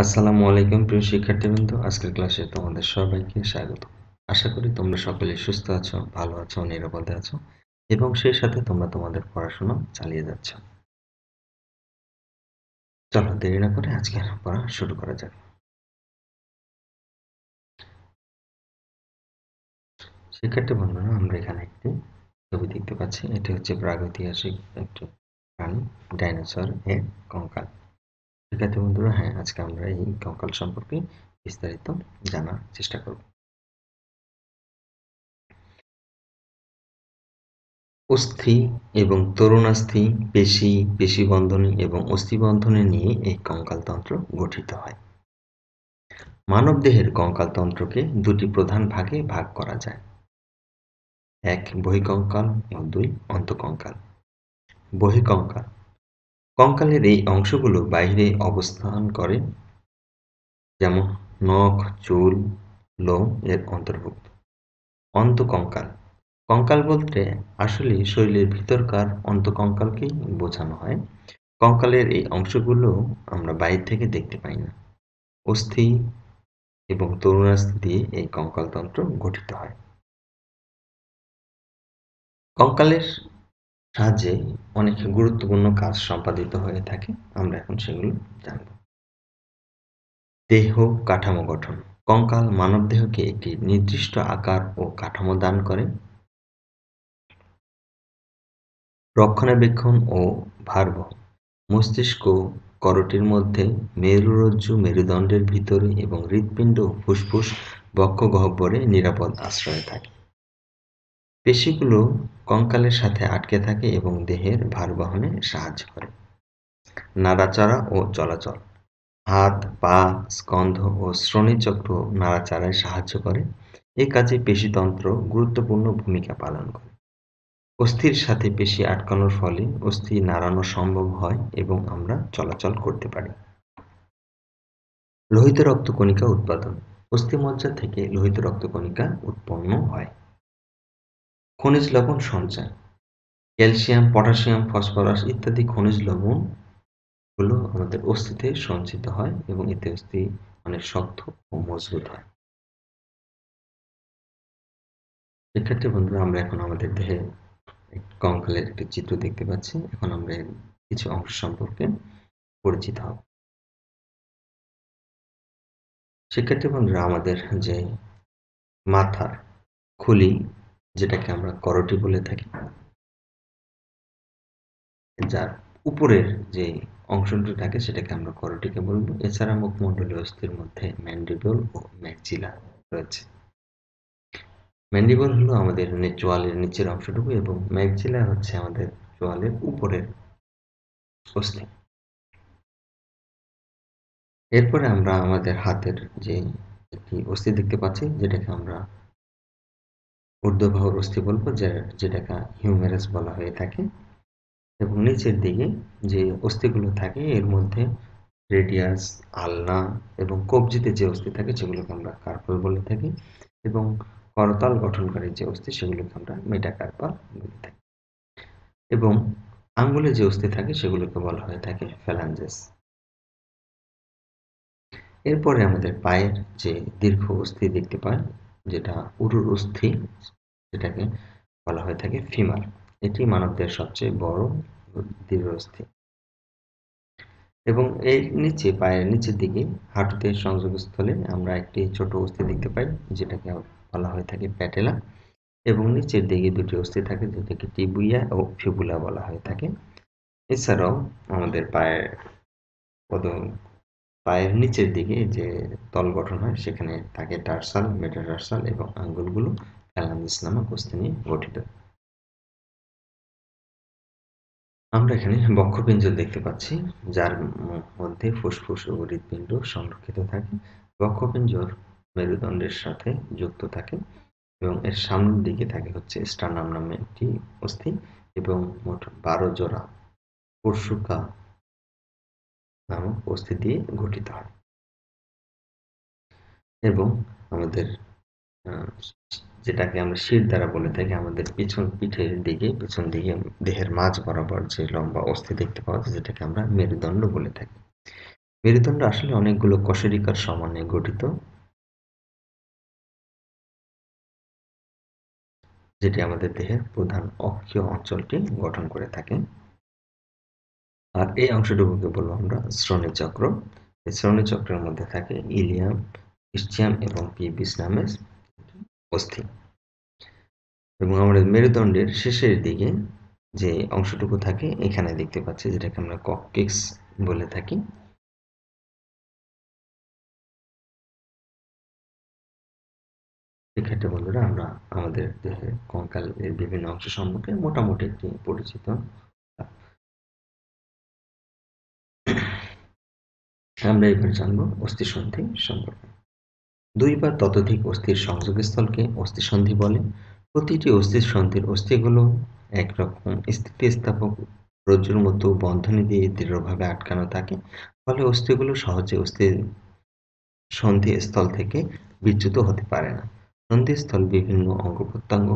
আসসালামু আলাইকুম প্রিয় শিক্ষার্থীবৃন্দ আজকের ক্লাসে তোমাদের সবাইকে স্বাগত আশা করি তোমরা সকলে সুস্থ আছো ভালো আছো নিরাপদে আছো এবং সেই সাথে তোমরা তোমাদের পড়াশোনা চালিয়ে যাচ্ছ চলো দেরি না করে আজকে পড়া শুরু করা যাক শিক্ষার্থী বন্ধুরা আমরা এখানে একটি ছবি দেখতে পাচ্ছি এটি হচ্ছে প্রাগৈতিহাসিক একটি প্রাণী ডাইনোসর এর কঙ্কাল ঠিক আছে বন্ধুরা হ্যাঁ আজকে আমরা এই কঙ্কাল সম্পর্কে বিস্তারিত জানার চেষ্টা করব অস্থি এবং তরুণাস্থি পেশি পেশি বন্ধনী এবং অস্থি বন্ধনী নিয়ে এই কঙ্কালতন্ত্র গঠিত হয় মানব দেহের কঙ্কালতন্ত্রকে দুটি প্রধান ভাগে ভাগ করা যায় এক বহিকঙ্কাল এবং দুই অন্তকঙ্কাল বহিকঙ্কাল কঙ্কালের এই অংশগুলো বাইরে অবস্থান করে যেমন নখ চুল লোম এর অন্তর্ভুক্ত অন্তকঙ্কাল কঙ্কাল বলতে আসলে শরীরের ভিতরকার অন্তকঙ্কালকেই বোঝানো হয় কঙ্কালের এই অংশগুলো আমরা বাইরে থেকে দেখতে পাই না অস্থি এবং তরুণাস্থি দিয়ে এই কঙ্কালতন্ত্র গঠিত হয় কঙ্কালের সাহায্যে অনেক গুরুত্বপূর্ণ কাজ সম্পাদিত হয়ে থাকে আমরা এখন সেগুলো জানব দেহ কাঠামো গঠন কঙ্কাল মানব দেহকে একটি নির্দিষ্ট আকার ও কাঠামো দান করে রক্ষণাবেক্ষণ ও ভারবহন মস্তিষ্ক করটির মধ্যে মেরুরজ্জু মেরুদণ্ডের ভিতরে এবং হৃৎপিণ্ড ফুসফুস বক্ষগহ্বরে নিরাপদ আশ্রয় থাকে পেশিগুলো কঙ্কালের সাথে আটকে থাকে এবং দেহের ভার বহনে সাহায্য করে নাড়াচাড়া ও চলাচল হাত পা স্কন্ধ ও শ্রোণীচক্র নাড়াচাড়ায় সাহায্য করে এ কাজে পেশিতন্ত্র গুরুত্বপূর্ণ ভূমিকা পালন করে অস্থির সাথে পেশি আটকানোর ফলে অস্থি নাড়ানো সম্ভব হয় এবং আমরা চলাচল করতে পারি লোহিত রক্তকণিকা উৎপাদন অস্থিমজ্জা থেকে লোহিত রক্তকণিকা উৎপন্ন হয় খনিজ লবণ সঞ্চয় ক্যালসিয়াম পটাশিয়াম ফসফরাস ইত্যাদি খনিজ লবণ গুলো আমাদের অস্থিতে সঞ্চিত হয় এবং এতে অস্থি অনেক মানে শক্ত ও মজবুত হয় শিক্ষার্থী বন্ধুরা আমরা এখন আমাদের দেহে কঙ্কালের একটি চিত্র দেখতে পাচ্ছি এখন আমরা কিছু অংশ সম্পর্কে পরিচিত হব শিক্ষার্থী বন্ধুরা আমাদের যে মাথার খুলি যেটাকে আমরা করটি বলে থাকি যার উপরের যে অংশটি থাকে সেটাকে আমরা করটিকে বলবো এছাড়া মুখমণ্ডলীয় অস্থির মধ্যে ম্যান্ডিবল ও ম্যাকজিলা রয়েছে ম্যান্ডিবল হলো আমাদের চোয়ালের নিচের অংশটুকু এবং ম্যাকজিলা হচ্ছে আমাদের চোয়ালের উপরের অস্থি এরপরে আমরা আমাদের হাতের যে একটি অস্থি দেখতে পাচ্ছি যেটাকে আমরা ঊর্ধ্ববাহুর অস্থি বলব যেটাকে হিউমেরাস বলা হয়ে থাকে এবং নিচের দিকে যে অস্থিগুলো থাকে এর মধ্যে রেডিয়াস আলনা এবং কবজিতে যে অস্থি থাকে সেগুলোকে আমরা কার্পল বলে থাকি এবং করতাল গঠনকারী যে অস্থি সেগুলোকে আমরা মেটাকার্পাল বলে থাকি এবং আঙ্গুলে যে অস্থি থাকে সেগুলোকে বলা হয়ে থাকে ফ্যালাঞ্জেস এরপরে আমাদের পায়ের যে দীর্ঘ অস্থি দেখতে পায় যেটা উরুর অস্থি এটাকে বলা হয়ে থাকে ফিমার এটি মানবদের সবচেয়ে বড় অস্থি এবং এর নিচে পায়ের নিচের দিকে হাঁটুতে সংযোগস্থলে আমরা একটি ছোট অস্থি দেখতে পাই যেটাকে বলা হয়ে থাকে প্যাটেলা এবং নিচের দিকে দুটি অস্থি থাকে যেটাকে টিবুইয়া ও ফিবুলা বলা হয়ে থাকে এছাড়াও আমাদের পায়ের পদ পায়ের নিচের দিকে যে তল গঠন হয় সেখানে থাকে টার্সাল মেটাটার্সাল এবং আঙ্গুলগুলো অ্যালাঞ্জিস নামক অস্থি নিয়ে গঠিত আমরা এখানে বক্ষপিঞ্জ দেখতে পাচ্ছি যার মধ্যে ফুসফুস ও হৃদপিণ্ড সংরক্ষিত থাকে বক্ষপিঞ্জর মেরুদণ্ডের সাথে যুক্ত থাকে এবং এর সামনের দিকে থাকে হচ্ছে নাম নামে একটি অস্থি এবং মোট বারো জোড়া পরশুকা নামক বস্তু দিয়ে গঠিত হয় এবং আমাদের যেটাকে আমরা শির দ্বারা বলে থাকি আমাদের পিছন পিঠের দিকে পিছন দিকে দেহের মাঝ বরাবর যে লম্বা অস্থি দেখতে পাওয়া যায় যেটাকে আমরা মেরুদণ্ড বলে থাকি মেরুদণ্ড আসলে অনেকগুলো কশেরিকার সমানে গঠিত যেটি আমাদের দেহের প্রধান অক্ষীয় অঞ্চলটি গঠন করে থাকে আর এই অংশটুকুকে বলবো আমরা শ্রোণী চক্র এই শ্রোণী চক্রের মধ্যে থাকে ইলিয়াম ইস্টিয়াম এবং পিবিস নামের অস্থি এবং আমাদের মেরুদণ্ডের শেষের দিকে যে অংশটুকু থাকে এখানে দেখতে পাচ্ছি যেটাকে আমরা ককিক্স বলে থাকি সেক্ষেত্রে বন্ধুরা আমরা আমাদের দেহের কঙ্কালের বিভিন্ন অংশ সম্পর্কে মোটামুটি একটি পরিচিত আমরা এবার জানব অস্থিসন্ধি সম্পর্কে দুই বা ততোধিক অস্থির সংযোগস্থলকে অস্থিসন্ধি বলে প্রতিটি অস্থিসন্ধির অস্থিগুলো একরকম স্থিতিস্থাপক রজ্জুর মতো বন্ধনী দিয়ে দৃঢ়ভাবে আটকানো থাকে ফলে অস্থিগুলো সহজে অস্থি সন্ধি স্থল থেকে বিচ্যুত হতে পারে না সন্ধিস্থল বিভিন্ন অঙ্গ প্রত্যঙ্গ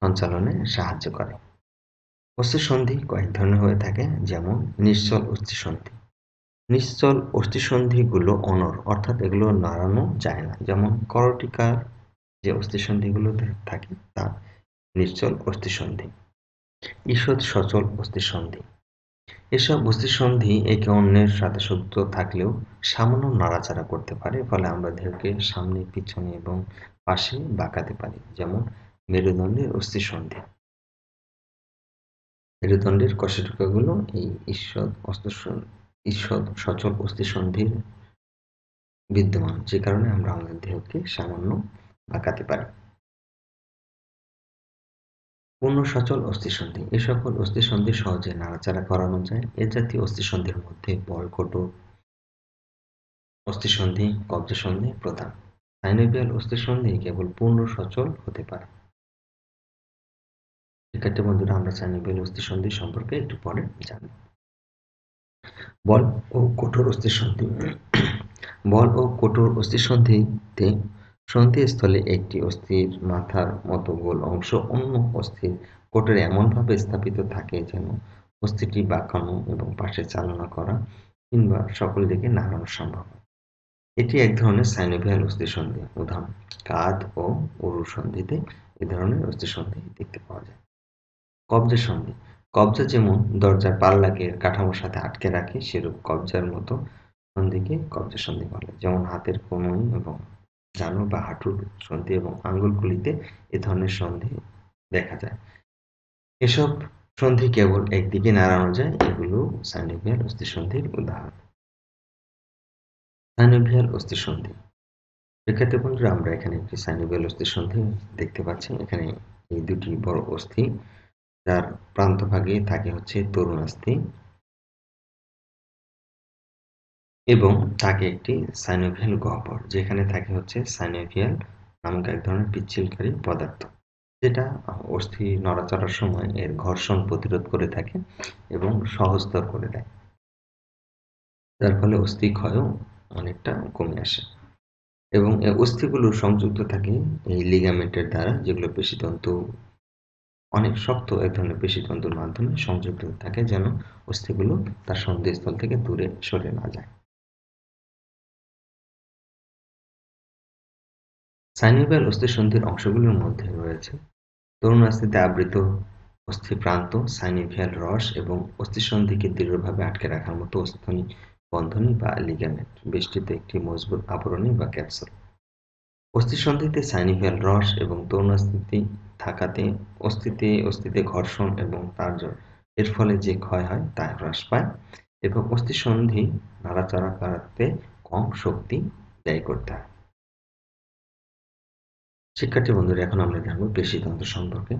সঞ্চালনে সাহায্য করে অস্থিসন্ধি কয়েক ধরনের হয়ে থাকে যেমন নিশ্চল অস্থিসন্ধি নিশ্চল অস্থিসন্ধিগুলো অনর অর্থাৎ এগুলো নাড়ানো যায় না যেমন করটিকার যে অস্থিসন্ধিগুলো থাকে তা নিশ্চল অস্থিসন্ধি ঈষৎ সচল অস্থিসন্ধি এসব অস্থিসন্ধি একে অন্যের সাথে যুক্ত থাকলেও সামান্য নাড়াচাড়া করতে পারে ফলে আমরা দেহকে সামনে পিছনে এবং পাশে বাঁকাতে পারি যেমন মেরুদণ্ডের অস্থিসন্ধি মেরুদণ্ডের কষেটুকাগুলো এই ঈশ্বর অস্থিসন্ধি ঈশ্বর সচল অস্থি অস্থিসন্ধি বিদ্যমান যে কারণে আমরা আমাদের দেহকে সামান্য বাঁকাতে পারি পূর্ণ সচল অস্থি সন্ধি এ সকল অস্থি সন্ধি সহজে নাড়াচাড়া করানো যায় এ জাতীয় অস্থি সন্ধির মধ্যে বল অস্থি সন্ধি কব্জ সন্ধি প্রধান অস্থি সন্ধি কেবল পূর্ণ সচল হতে পারে শিক্ষার্থী বন্ধুরা আমরা সাইনোভিয়াল সন্ধি সম্পর্কে একটু পরে জানব বল ও কঠোর সন্ধি বল ও কঠোর অস্থিসন্ধিতে সন্ধিস্থলে একটি অস্থির মাথার মতো গোল অংশ অন্য অস্থির কোটরে এমনভাবে স্থাপিত থাকে যেন অস্থিটি বাঁকানো এবং পাশে চালনা করা কিংবা সকল দিকে নাড়ানো সম্ভব এটি এক ধরনের সাইনোভিয়াল অস্থিসন্ধি উদাহরণ কাঁধ ও উরু সন্ধিতে এ ধরনের অস্থিসন্ধি দেখতে পাওয়া যায় কবজের সন্ধি কবজা যেমন দরজার পাল্লাকে কাঠামোর সাথে আটকে রাখে সেরূপ কবজার মতো সন্ধিকে কবজা সন্ধি বলে যেমন হাতের কনুই এবং জানো বা হাঁটুর সন্ধি এবং আঙ্গুলগুলিতে এ ধরনের সন্ধি দেখা যায় এসব সন্ধি কেবল একদিকে নাড়ানো যায় এগুলো সাইনোভিয়াল সন্ধির উদাহরণ সাইনোভিয়াল সন্ধি শিক্ষার্থী বন্ধুরা আমরা এখানে একটি সাইনোভিয়াল অস্থিসন্ধি দেখতে পাচ্ছি এখানে এই দুটি বড় অস্থি যার প্রান্তভাগে থাকে হচ্ছে তরুণাস্থি এবং থাকে একটি সাইনোভিয়াল গহ্বর যেখানে থাকে হচ্ছে সাইনোভিয়াল নামক এক ধরনের পিচ্ছিলকারী পদার্থ যেটা অস্থি নড়াচড়ার সময় এর ঘর্ষণ প্রতিরোধ করে থাকে এবং সহজতর করে দেয় যার ফলে অস্থি ক্ষয়ও অনেকটা কমে আসে এবং অস্থিগুলো সংযুক্ত থাকে এই লিগামেন্টের দ্বারা যেগুলো পেশিতন্তু অনেক শক্ত এক ধরনের পেশিতন্তুর মাধ্যমে সংযুক্ত থাকে যেন অস্থিগুলো তার সন্ধিস্থল থেকে দূরে সরে না যায় সাইনোভিয়াল অস্থিসন্ধির অংশগুলোর মধ্যে রয়েছে অস্থিতে আবৃত প্রান্ত সাইনোভিয়াল রস এবং অস্থিসন্ধিকে দৃঢ়ভাবে আটকে রাখার মতো অস্থনি বন্ধনী বা লিগামেন্ট বেষ্টিত একটি মজবুত আবরণী বা ক্যাপসুল অস্থিসন্ধিতে সাইনোভিয়াল রস এবং তরুণাস্থিতি থাকাতে অস্থিতে অস্থিতে ঘর্ষণ এবং তার এর ফলে যে ক্ষয় হয় তা হ্রাস পায় এবং অস্থি সন্ধি নাড়াচাড়া করাতে কম শক্তি ব্যয় করতে হয় শিক্ষার্থী বন্ধুরা এখন আমরা জানবো পেশিতন্ত্র সম্পর্কে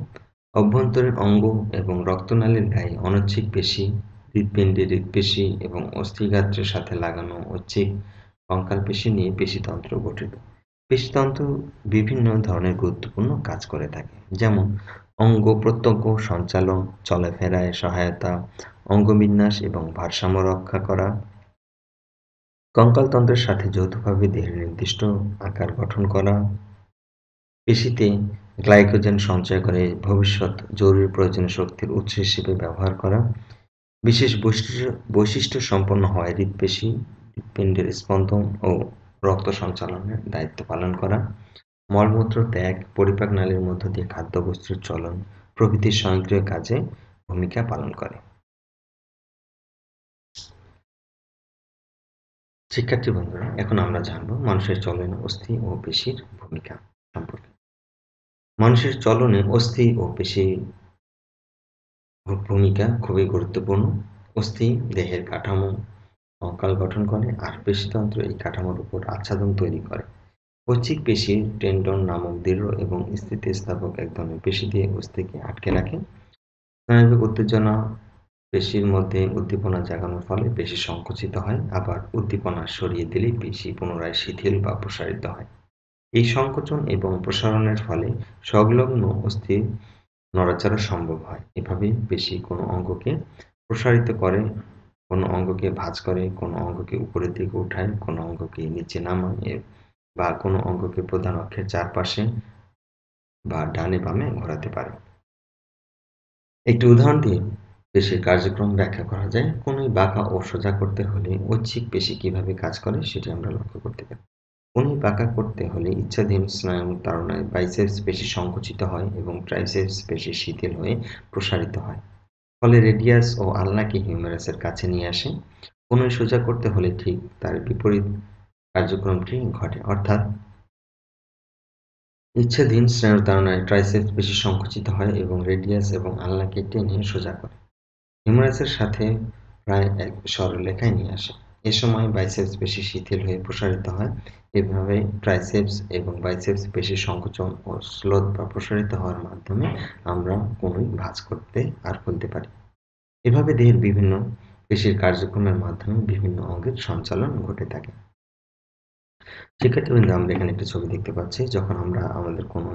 অভ্যন্তরীণ অঙ্গ এবং রক্তনালীর গায়ে অনচ্ছিক পেশি হৃদপিণ্ডে হৃদপেশি এবং অস্থিগাত্রের সাথে লাগানো ঐচ্ছিক কঙ্কাল পেশি নিয়ে পেশিতন্ত্র গঠিত পেশিতন্ত্র বিভিন্ন ধরনের গুরুত্বপূর্ণ কাজ করে থাকে যেমন অঙ্গ প্রত্যঙ্গ সঞ্চালন চলাফেরায় সহায়তা অঙ্গবিন্যাস এবং ভারসাম্য রক্ষা করা কঙ্কালতন্ত্রের সাথে যৌথভাবে দেহের নির্দিষ্ট আকার গঠন করা পেশিতে গ্লাইকোজেন সঞ্চয় করে ভবিষ্যৎ জরুরি প্রয়োজনীয় শক্তির উৎস হিসেবে ব্যবহার করা বিশেষ বৈশিষ্ট্য সম্পন্ন হয় হৃদপেশি হৃৎপিণ্ডের স্পন্দন ও রক্ত সঞ্চালনের দায়িত্ব পালন করা মলমূত্র ত্যাগ পরিপাক নালীর মধ্য দিয়ে খাদ্যবস্তুর চলন প্রভৃতির স্বয়ংক্রিয় কাজে ভূমিকা পালন করে শিক্ষার্থী বন্ধুরা এখন আমরা জানব মানুষের চলনে অস্থি ও পেশির ভূমিকা সম্পর্কে মানুষের চলনে অস্থি ও পেশির ভূমিকা খুবই গুরুত্বপূর্ণ অস্থি দেহের কাঠামো কঙ্কাল গঠন করে আর পেশিতন্ত্র এই কাঠামোর উপর আচ্ছাদন তৈরি করে কচিক পেশি টেন্ডন নামক দৃঢ় এবং স্থিতিস্থাপক এক ধরনের পেশি দিয়ে অস্থিকে আটকে রাখে স্নায়ুবিক উত্তেজনা পেশির মধ্যে উদ্দীপনা জাগানোর ফলে পেশি সংকুচিত হয় আবার উদ্দীপনা সরিয়ে দিলেই পেশি পুনরায় শিথিল বা প্রসারিত হয় এই সংকোচন এবং প্রসারণের ফলে সংলগ্ন অস্থি নড়াচড়া সম্ভব হয় এভাবে পেশি কোনো অঙ্গকে প্রসারিত করে কোনো অঙ্গকে ভাঁজ করে কোনো অঙ্গকে উপরের দিকে উঠায় কোনো অঙ্গকে নিচে নামায় বা কোনো অঙ্গকে প্রধান অক্ষের চারপাশে বা ডানে বামে ঘোরাতে পারে একটি উদাহরণ দিয়ে পেশির কার্যক্রম ব্যাখ্যা করা যায় কোনো বাঁকা ও সোজা করতে হলে ঐচ্ছিক পেশি কিভাবে কাজ করে সেটি আমরা লক্ষ্য করতে পারি কোনি বাঁকা করতে হলে ইচ্ছাধীন স্নায়ুর তাড়নায় বাইসেপস পেশি সংকুচিত হয় এবং ট্রাইসেপস পেশি শিথিল হয়ে প্রসারিত হয় ফলে রেডিয়াস ও আলনাকে হিউমেরাসের কাছে নিয়ে আসে কোনো সোজা করতে হলে ঠিক তার বিপরীত কার্যক্রমটি ঘটে অর্থাৎ ইচ্ছাধীন স্নায়ুর তাড়নায় ট্রাইসেপ বেশি সংকুচিত হয় এবং রেডিয়াস এবং আলনাকে টেনে সোজা করে হিউমেরাসের সাথে প্রায় এক সরলরেখায় নিয়ে আসে এ সময় বাইসেপস বেশি শিথিল হয়ে প্রসারিত হয় এভাবে ট্রাইসেপস এবং বাইসেপস বেশি সংকোচন ও স্লোথ বা প্রসারিত হওয়ার মাধ্যমে আমরা কোনোই ভাঁজ করতে আর খুলতে পারি এভাবে দেহের বিভিন্ন পেশির কার্যক্রমের মাধ্যমে বিভিন্ন অঙ্গের সঞ্চালন ঘটে থাকে শিক্ষার্থীবৃন্দ আমরা এখানে একটি ছবি দেখতে পাচ্ছি যখন আমরা আমাদের কোনো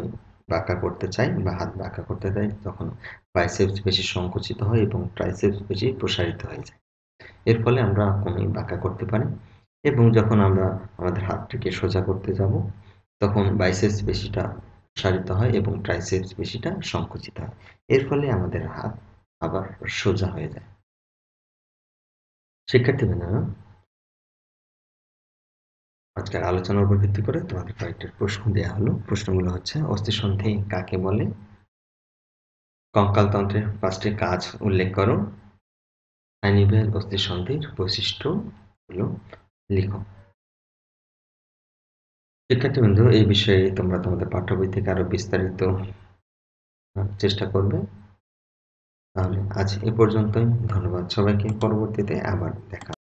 বাঁকা করতে চাই বা হাত বাঁকা করতে চাই তখন বাইসেপস বেশি সংকুচিত হয় এবং ট্রাইসেপস বেশি প্রসারিত হয়ে যায় এর ফলে আমরা কোনো বাঁকা করতে পারি এবং যখন আমরা আমাদের হাতটিকে সোজা করতে যাব তখন বাইসেপস বেশিটা সারিত হয় এবং ট্রাইসেপস বেশিটা সংকুচিত হয় এর ফলে আমাদের হাত আবার সোজা হয়ে যায় শিক্ষার্থী বেনারা আজকের আলোচনার উপর ভিত্তি করে তোমাদের কয়েকটি প্রশ্ন দেওয়া হলো প্রশ্নগুলো হচ্ছে অস্থিসন্ধি কাকে বলে কঙ্কালতন্ত্রের পাঁচটি কাজ উল্লেখ করো অ্যানিবেল অস্থিসন্ধির বৈশিষ্ট্য হলো শিক্ষার্থী বন্ধু এই বিষয়ে তোমরা তোমাদের পাঠ্য বই থেকে আরও বিস্তারিত চেষ্টা করবে তাহলে আজ এ পর্যন্তই ধন্যবাদ সবাইকে পরবর্তীতে আবার দেখা